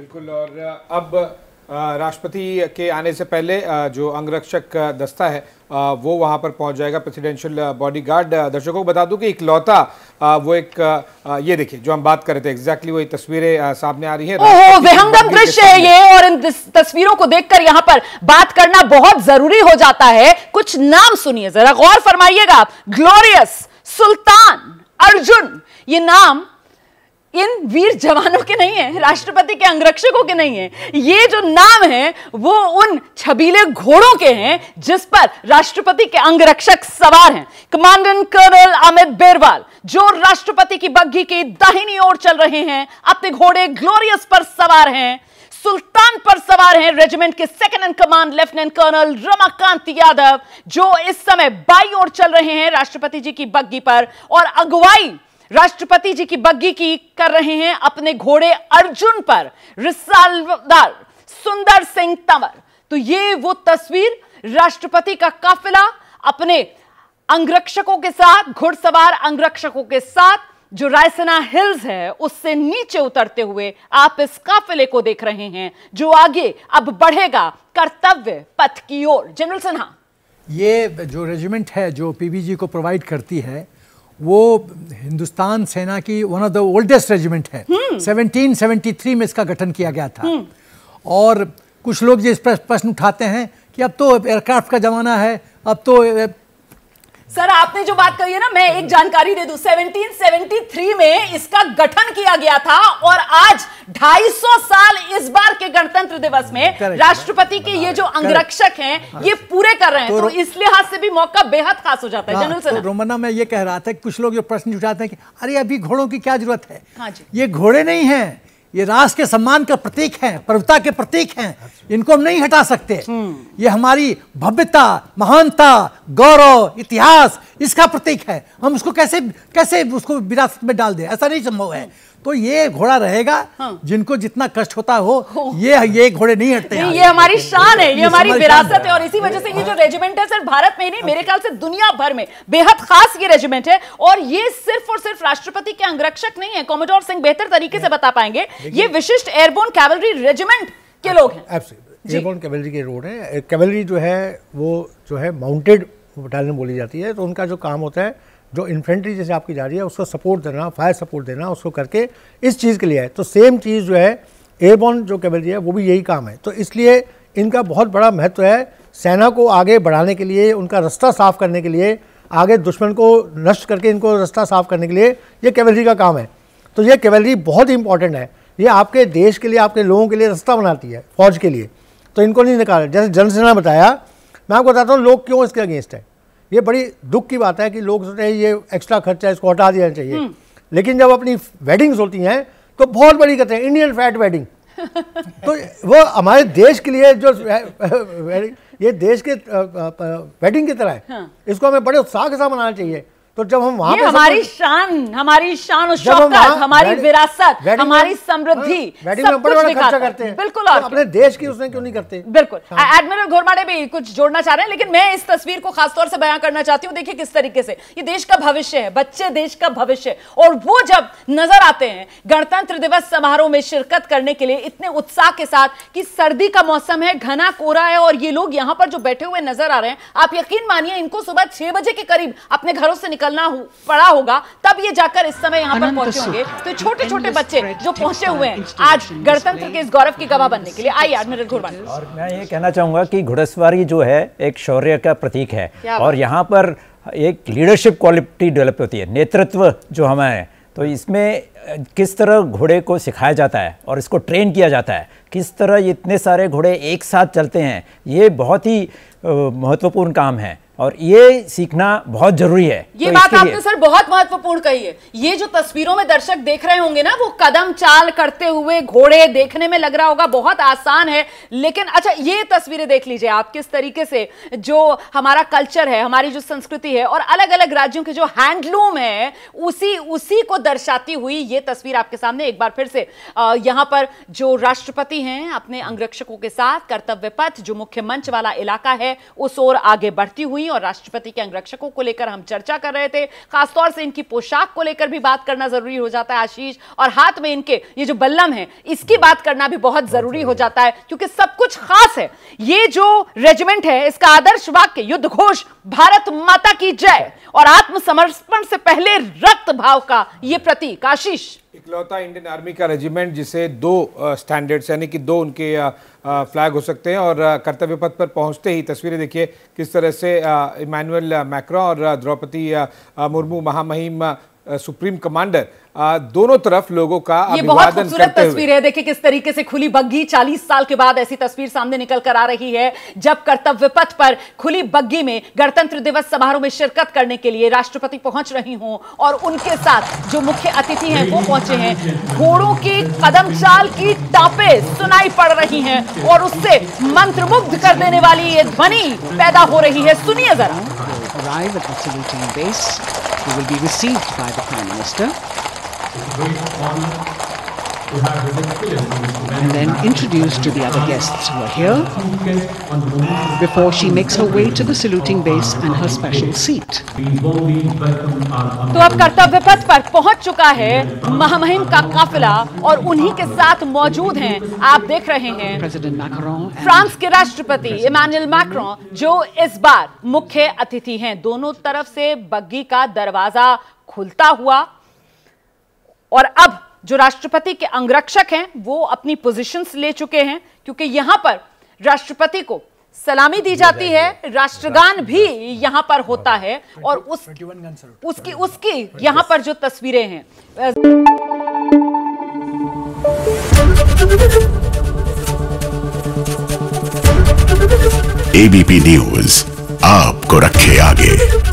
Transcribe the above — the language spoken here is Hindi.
बिल्कुल और अब राष्ट्रपति के आने से पहले जो अंगरक्षक दस्ता है वो वहाँ पर पहुँच जाएगा प्रेसिडेंशियल बॉडीगार्ड दर्शकों को बता दूं कि इकलौता वो एक ये देखिए जो हम बात कर रहे थे एग्जैक्टली वही तस्वीरें सामने आ रही है ओहो विहंगम दृश्य है ये और इन तस्वीरों को देखकर यहाँ पर बात करना बहुत जरूरी हो जाता है कुछ नाम सुनिए जरा गौर फरमाइएगा आप ग्लोरियस सुल्तान अर्जुन ये नाम इन वीर जवानों के नहीं है राष्ट्रपति के अंगरक्षकों के नहीं है ये जो नाम है वो उन छबीले घोड़ों के हैं जिस पर राष्ट्रपति के अंगरक्षक सवार हैं कमांडेंट कर्नल अमित बेरवाल जो राष्ट्रपति की बग्घी की दाहिनी ओर चल रहे हैं अपने घोड़े ग्लोरियस पर सवार हैं सुल्तान पर सवार हैं रेजिमेंट के second in command lieutenant colonel Ramakant Yadav जो इस समय बाई ओर चल रहे हैं राष्ट्रपति जी की बग्घी पर और अगुवाई राष्ट्रपति जी की बग्गी की कर रहे हैं अपने घोड़े अर्जुन पर रिसालदार सुंदर सिंह तंवर तो ये वो तस्वीर राष्ट्रपति का काफिला अपने अंगरक्षकों के साथ घुड़सवार अंगरक्षकों के साथ जो रायसना हिल्स है उससे नीचे उतरते हुए आप इस काफिले को देख रहे हैं जो आगे अब बढ़ेगा कर्तव्य पथ की ओर जनरल सिन्हा ये जो रेजिमेंट है जो पीबीजी को प्रोवाइड करती है वो हिंदुस्तान सेना की one of the oldest regiment है 1773 हम्म। में इसका गठन किया गया था हम्म। और कुछ लोग ये प्रश्न उठाते हैं कि अब तो एयरक्राफ्ट का ज़माना है अब तो सर आपने जो बात कही है ना मैं एक जानकारी दे दू 1773 में इसका गठन किया गया था और आज सौ साल इस बार के गणतंत्र दिवस में राष्ट्रपति के ये जो अंगरक्षक हैं ये पूरे कर रहे हैं तो, तो इस लिहाज से भी मौका बेहद खास हो जाता है हाँ, जनरल तो रोमना मैं ये कह रहा था कुछ लोग ये प्रश्न उठाते हैं कि अरे अभी घोड़ों की क्या जरूरत है हाँ ये घोड़े नहीं है ये राष्ट्र के सम्मान का प्रतीक हैं प्रभुता के प्रतीक हैं इनको हम नहीं हटा सकते हम्म। ये हमारी भव्यता महानता गौरव इतिहास इसका प्रतीक है हम उसको कैसे कैसे उसको विरासत में डाल दें ऐसा नहीं संभव है तो ये घोड़ा रहेगा हाँ। जिनको जितना कष्ट होता हो, ये ये घोड़े नहीं हटते नहीं, ये हमारी शान है ये हमारी विरासत है और इसी वजह से ये जो रेजिमेंट है सिर्फ भारत में ही नहीं मेरे ख्याल से दुनिया भर में बेहद खास ये रेजिमेंट है और ये सिर्फ और सिर्फ राष्ट्रपति के अंगरक्षक नहीं है कॉमोडोर सिंह बेहतर तरीके से बता पाएंगे ये विशिष्ट एयरबोन कैवलरी रेजिमेंट के लोग हैं एयरबोन कैवलरी के रोड हैं कैवलरी जो है वो जो है माउंटेड बटालियन बोली जाती है तो उनका जो काम होता है जो इन्फेंट्री जैसे आपकी जा रही है उसको सपोर्ट देना फायर सपोर्ट देना उसको करके इस चीज़ के लिए है तो सेम चीज़ जो है एयरबोर्न जो कैवलरी है वो भी यही काम है तो इसलिए इनका बहुत बड़ा महत्व है सेना को आगे बढ़ाने के लिए उनका रास्ता साफ करने के लिए आगे दुश्मन को नष्ट करके इनको रास्ता साफ करने के लिए ये कैवलरी का काम है तो ये कैवलरी बहुत ही इंपॉर्टेंट है ये आपके देश के लिए आपके लोगों के लिए रास्ता बनाती है फौज के लिए तो इनको नहीं निकाल जैसे जनसेना बताया मैं आपको बताता हूँ लोग क्यों इसके अगेंस्ट है ये बड़ी दुख की बात है कि लोग सोचते हैं ये एक्स्ट्रा खर्चा है इसको हटा देना चाहिए हम्म। लेकिन जब अपनी वेडिंग्स होती हैं तो बहुत बड़ी कहते हैं इंडियन फैट वेडिंग तो वो हमारे देश के लिए जो ये देश के वेडिंग की तरह है हाँ। इसको हमें बड़े उत्साह के साथ मनाना चाहिए तो जब हम वहां हमारी शान हमारी शान और शौकत हमारी विरासत हमारी समृद्धि हाँ, करते हैं बिल्कुल तो और अपने देश की उसने क्यों नहीं करते बिल्कुल हाँ। एडमिरल घोरमाड़े भी कुछ जोड़ना चाह रहे हैं लेकिन मैं इस तस्वीर को खासतौर से बयां करना चाहती हूँ देखिए किस तरीके से ये देश का भविष्य है बच्चे देश का भविष्य और वो जब नजर आते हैं गणतंत्र दिवस समारोह में शिरकत करने के लिए इतने उत्साह के साथ की सर्दी का मौसम है घना कोहरा है और ये लोग यहाँ पर जो बैठे हुए नजर आ रहे हैं आप यकीन मानिए इनको सुबह छह बजे के करीब अपने घरों से निकलना हो, पड़ा होगा तब ये जाकर इस समय यहाँ पर पहुंचे होंगे तो छोटे छोटे बच्चे जो पहुंचे हुए हैं आज गणतंत्र के इस गौरव की गवाह बनने के लिए आइए एडमिरल घोड़वानी और मैं ये कहना चाहूंगा कि घुड़सवारी जो है एक शौर्य का प्रतीक है और यहाँ पर एक लीडरशिप क्वालिटी डेवलप होती है नेतृत्व जो हमारे तो इसमें किस तरह घोड़े को सिखाया जाता है और इसको ट्रेन किया जाता है किस तरह इतने सारे घोड़े एक साथ चलते हैं ये बहुत ही महत्वपूर्ण काम है और ये सीखना बहुत जरूरी है ये तो बात आपने सर बहुत महत्वपूर्ण कही है ये जो तस्वीरों में दर्शक देख रहे होंगे ना वो कदम चाल करते हुए घोड़े देखने में लग रहा होगा बहुत आसान है लेकिन अच्छा ये तस्वीरें देख लीजिए आप किस तरीके से जो हमारा कल्चर है हमारी जो संस्कृति है और अलग अलग राज्यों के जो हैंडलूम है उसी उसी को दर्शाती हुई ये तस्वीर आपके सामने एक बार फिर से यहाँ पर जो राष्ट्रपति हैं अपने अंगरक्षकों के साथ कर्तव्य पथ जो मुख्य मंच वाला इलाका है है उस ओर आगे बढ़ती हुई और राष्ट्रपति के अंगरक्षकों को लेकर हम चर्चा कर रहे थे खासतौर से इनकी पोशाक को लेकर भी बात करना जरूरी हो जाता है आशीष और हाथ में इनके ये जो बल्लम है इसकी बात करना भी बहुत जरूरी हो जाता है क्योंकि सब कुछ खास है ये जो रेजिमेंट है इसका आदर्श वाक्य युद्ध घोष भारत माता की जय और आत्मसमर्पण से पहले रक्त भाव का ये प्रतीक आशीष इकलौता इंडियन आर्मी का रेजिमेंट जिसे दो स्टैंडर्ड्स यानी कि दो उनके फ्लैग हो सकते हैं और कर्तव्य पथ पर पहुंचते ही तस्वीरें देखिए किस तरह से इमानुअल मैक्रो और द्रौपदी मुर्मू महामहिम सुप्रीम कमांडर दोनों तरफ लोगों का ये बहुत खूबसूरत तस्वीर है देखिए किस तरीके से खुली बग्घी 40 साल के बाद ऐसी तस्वीर सामने निकल कर आ रही है जब कर्तव्य पथ पर खुली बग्घी में गणतंत्र दिवस समारोह में शिरकत करने के लिए राष्ट्रपति पहुंच रही हूं और उनके साथ जो मुख्य अतिथि हैं वो पहुंचे हैं घोड़ों की कदम चाल की टापे सुनाई पड़ रही है और उससे मंत्र कर देने वाली ये ध्वनि पैदा हो रही है सुनिए जरा who will be received by the Prime Minister. and then introduced to the other guests who are here before she makes her way to the saluting base and her special seat. तो अब कर्तव्य पथ पर पहुंच चुका है महामहिम का काफिला और उन्हीं के साथ मौजूद हैं आप देख रहे हैं प्रेसिडेंट मैक्रों फ्रांस के राष्ट्रपति इमानुएल मैक्रों जो इस बार मुख्य अतिथि हैं दोनों तरफ से बग्गी का दरवाजा खुलता हुआ और अब जो राष्ट्रपति के अंगरक्षक हैं वो अपनी पोजीशंस ले चुके हैं क्योंकि यहां पर राष्ट्रपति को सलामी दी जाती है राष्ट्रगान भी यहां पर होता हाँ। है और उस उसकी उसकी यहां पर जो तस्वीरें हैं एबीपी न्यूज आपको रखे आगे